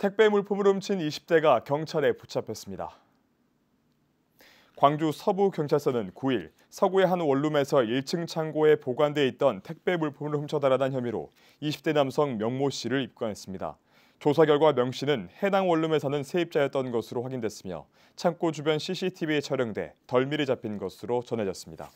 택배 물품을 훔친 20대가 경찰에 붙잡혔습니다. 광주 서부경찰서는 9일 서구의 한 원룸에서 1층 창고에 보관돼 있던 택배 물품을 훔쳐 달아난 혐의로 20대 남성 명 모 씨를 입건했습니다. 조사 결과 명 씨는 해당 원룸에 사는 세입자였던 것으로 확인됐으며 창고 주변 CCTV에 촬영돼 덜미를 잡힌 것으로 전해졌습니다.